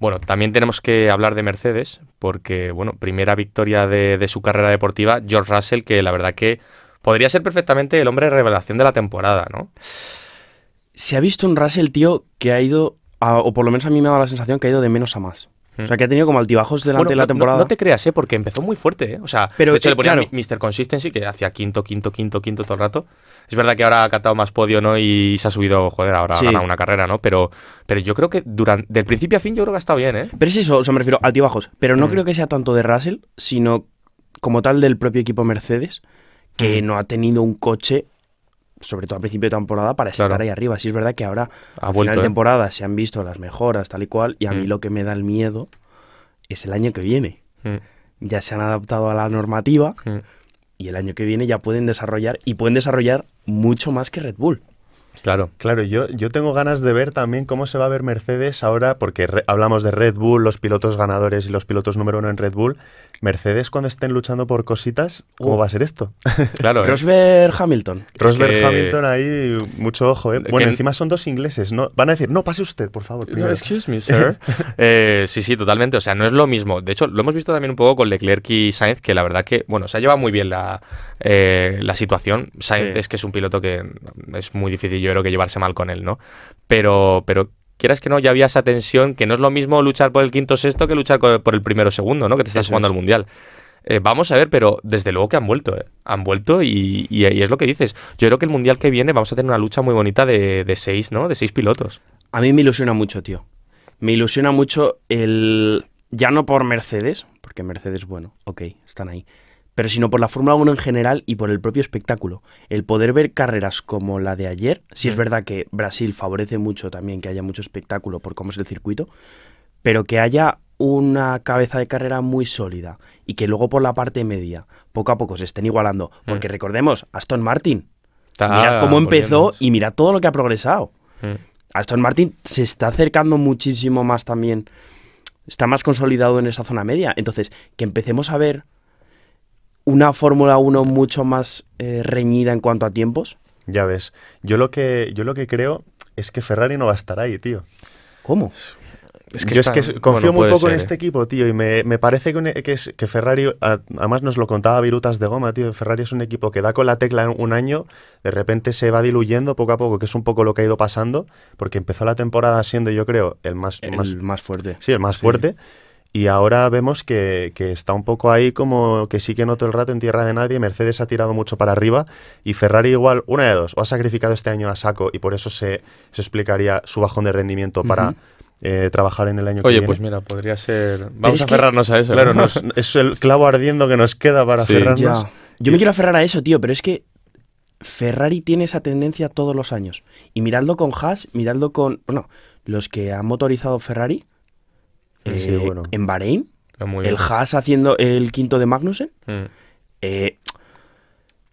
Bueno, también tenemos que hablar de Mercedes, porque, bueno, primera victoria de, su carrera deportiva, George Russell, que la verdad que podría ser perfectamente el hombre de revelación de la temporada, ¿no? Se ha visto un Russell, tío, que ha ido, o por lo menos a mí me ha dado la sensación que ha ido de menos a más. O sea, que ha tenido como altibajos delante de la temporada. No, te creas, ¿eh? porque empezó muy fuerte. ¿eh? O sea, pero, de hecho eh, le ponía Mr. Consistency, que hacía quinto, quinto, quinto, quinto todo el rato. Es verdad que ahora ha catado más podio, ¿no? Y se ha subido, joder, ahora a ha ganado una carrera, ¿no? Pero, pero yo creo que durante, del principio a fin yo creo que ha estado bien, ¿eh? Pero es eso, o sea, me refiero altibajos. Pero no mm. creo que sea tanto de Russell, sino como tal del propio equipo Mercedes, que mm. no ha tenido un coche sobre todo a principio de temporada, para estar ahí arriba. Si es verdad que ahora, a final de ¿eh? temporada, se han visto las mejoras, tal y cual, y a mí mm. lo que me da el miedo es el año que viene. Mm. Ya se han adaptado a la normativa mm. y el año que viene ya pueden desarrollar, y pueden desarrollar mucho más que Red Bull. Claro. Claro, yo, yo tengo ganas de ver también cómo se va a ver Mercedes ahora, porque hablamos de Red Bull, los pilotos ganadores y los pilotos número uno en Red Bull. Mercedes, cuando estén luchando por cositas, ¿cómo va a ser esto? Claro. Rosberg Hamilton. Rosberg Hamilton ahí, mucho ojo, ¿eh? Bueno, encima son dos ingleses, ¿no? Van a decir, no, pase usted, por favor. No, excuse me, sir. Eh, sí, sí, totalmente. O sea, no es lo mismo. De hecho, lo hemos visto también un poco con Leclerc y Sainz, que la verdad que, bueno, se ha llevado muy bien la, eh, situación. Sainz es que es un piloto que es muy difícil yo creo que llevarse mal con él, ¿no? Pero, pero quieras que no, ya había esa tensión, que no es lo mismo luchar por el quinto sexto que luchar por el primero segundo, ¿no? Que te estás jugando al Mundial. Eh, vamos a ver, pero desde luego que han vuelto, eh. han vuelto y, y, es lo que dices. Yo creo que el mundial que viene vamos a tener una lucha muy bonita de, de seis, ¿no? De seis pilotos. A mí me ilusiona mucho, tío. Me ilusiona mucho el. Ya no por Mercedes, porque Mercedes, bueno, ok, están ahí pero sino por la Fórmula 1 en general y por el propio espectáculo. El poder ver carreras como la de ayer, si es mm. verdad que Brasil favorece mucho también que haya mucho espectáculo por cómo es el circuito, pero que haya una cabeza de carrera muy sólida y que luego por la parte media poco a poco se estén igualando, mm. porque recordemos, Aston Martin, mirad cómo empezó y mirad todo lo que ha progresado. Mm. Aston Martin se está acercando muchísimo más también, está más consolidado en esa zona media, entonces que empecemos a ver una Fórmula 1 mucho más eh, reñida en cuanto a tiempos? Ya ves. Yo lo que, yo lo que creo es que Ferrari no va a estar ahí, tío. ¿Cómo? que yo es que confío muy poco en este ¿eh? equipo, tío, y me, me parece que, e, que, Ferrari, además nos lo contaba Virutas de Goma, tío, Ferrari es un equipo que da con la tecla un año, de repente se va diluyendo poco a poco, que es un poco lo que ha ido pasando, porque empezó la temporada siendo, yo creo, el más, el más, fuerte. Sí, el más fuerte. Y ahora vemos que, está un poco ahí como que sí que no el rato en tierra de nadie. Mercedes ha tirado mucho para arriba y Ferrari igual, una de dos, o ha sacrificado este año a saco y por eso se, explicaría su bajón de rendimiento para eh, trabajar en el año que viene. Oye, pues mira, podría ser... Vamos a aferrarnos a eso. Claro, es el clavo ardiendo que nos queda para cerrarnos. aferrarnos. Yo me quiero aferrar a eso, tío, pero es que Ferrari tiene esa tendencia todos los años. Y mirando con Haas, mirando con... Bueno, los que han motorizado Ferrari eh, en Bahrein. Ah, el Haas haciendo el quinto de Magnussen. Mm. Eh,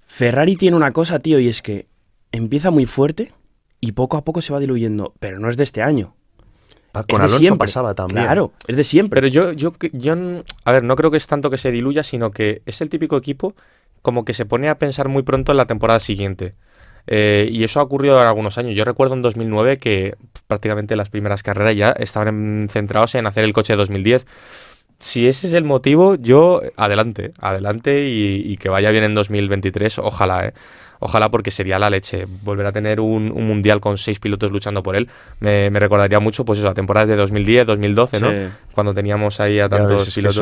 Ferrari tiene una cosa, tío, y es que empieza muy fuerte y poco a poco se va diluyendo, pero no es de este año. Ah, con siempre. pasaba también. Claro, es de siempre. Pero yo, yo, yo, a ver, no creo que es tanto que se diluya, sino que es el típico equipo como que se pone a pensar muy pronto en la temporada siguiente. Eh, y eso ha ocurrido en algunos años. Yo recuerdo en 2009 que prácticamente las primeras carreras ya estaban centrados en hacer el coche de 2010 si ese es el motivo, yo adelante, adelante y, que vaya bien en 2023, ojalá, ¿eh? Ojalá porque sería la leche. Volver a tener un, mundial con seis pilotos luchando por él me, recordaría mucho, pues eso, a temporadas de 2010, 2012, ¿no? Cuando teníamos ahí a tantos pilotos.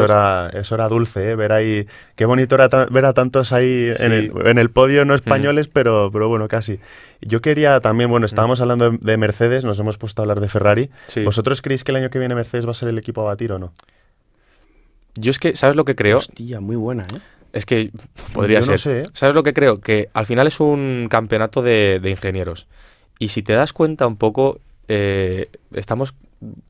Eso era, dulce, ¿eh? Ver ahí. Qué bonito era ver a tantos ahí en, el, podio, no mm. españoles, pero, pero bueno, casi. Yo quería también, bueno, mm. estábamos hablando de, Mercedes, nos hemos puesto a hablar de Ferrari. ¿Vosotros creéis que el año que viene Mercedes va a ser el equipo a batir o no? Yo es que, ¿sabes lo que creo? Hostia, muy buena, ¿eh? Es que podría ser. ¿eh? ¿Sabes lo que creo? Que al final es un campeonato de, ingenieros. Y si te das cuenta un poco, eh, estamos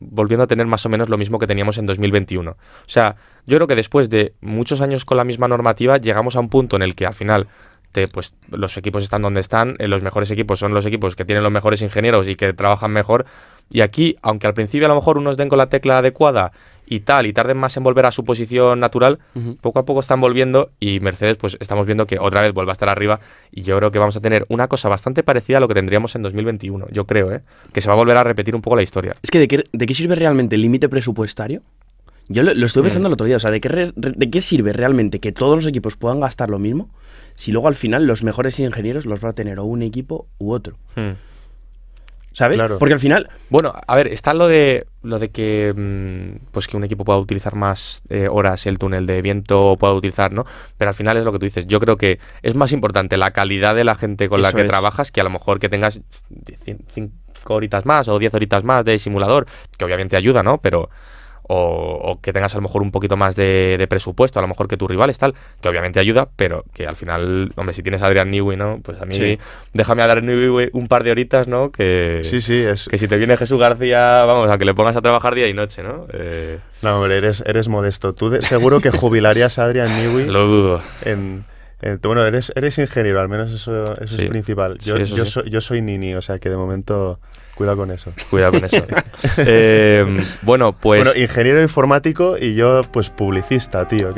volviendo a tener más o menos lo mismo que teníamos en 2021. O sea, yo creo que después de muchos años con la misma normativa, llegamos a un punto en el que al final te, pues, los equipos están donde están, eh, los mejores equipos son los equipos que tienen los mejores ingenieros y que trabajan mejor. Y aquí, aunque al principio a lo mejor unos den con la tecla adecuada y tal, y tarden más en volver a su posición natural, poco a poco están volviendo y Mercedes, pues estamos viendo que otra vez vuelve a estar arriba y yo creo que vamos a tener una cosa bastante parecida a lo que tendríamos en 2021, yo creo, ¿eh? que se va a volver a repetir un poco la historia. Es que, ¿de qué, de qué sirve realmente el límite presupuestario? Yo lo, estuve pensando el otro día, o sea, ¿de qué, ¿de qué sirve realmente que todos los equipos puedan gastar lo mismo si luego al final los mejores ingenieros los va a tener o un equipo u otro? Hmm. ¿Sabes? Porque al final. Bueno, a ver, está lo de lo de que mm, pues que un equipo pueda utilizar más eh, horas el túnel de viento pueda utilizar, ¿no? Pero al final es lo que tú dices. Yo creo que es más importante la calidad de la gente con la que trabajas que a lo mejor que tengas 5 horitas más o 10 horitas más de simulador, que obviamente ayuda, ¿no? Pero o, que tengas a lo mejor un poquito más de, presupuesto, a lo mejor que tu rival es tal, que obviamente ayuda, pero que al final, hombre, si tienes a Adrian Newey, ¿no? Pues a mí, déjame a Adrian Newey un par de horitas, ¿no? Que, sí, sí, es... que si te viene Jesús García, vamos, a que le pongas a trabajar día y noche, ¿no? Eh, no, hombre, eres, eres modesto. Tú seguro que jubilarías a Adrian Newey. lo dudo. En, eh, bueno, eres, eres ingeniero, al menos eso, eso es principal. Yo, yo, soy, yo Nini, o sea que de momento Cuidado con eso. Cuidado con eso. Eh, bueno, pues. Bueno, ingeniero informático y yo, pues, publicista, tío.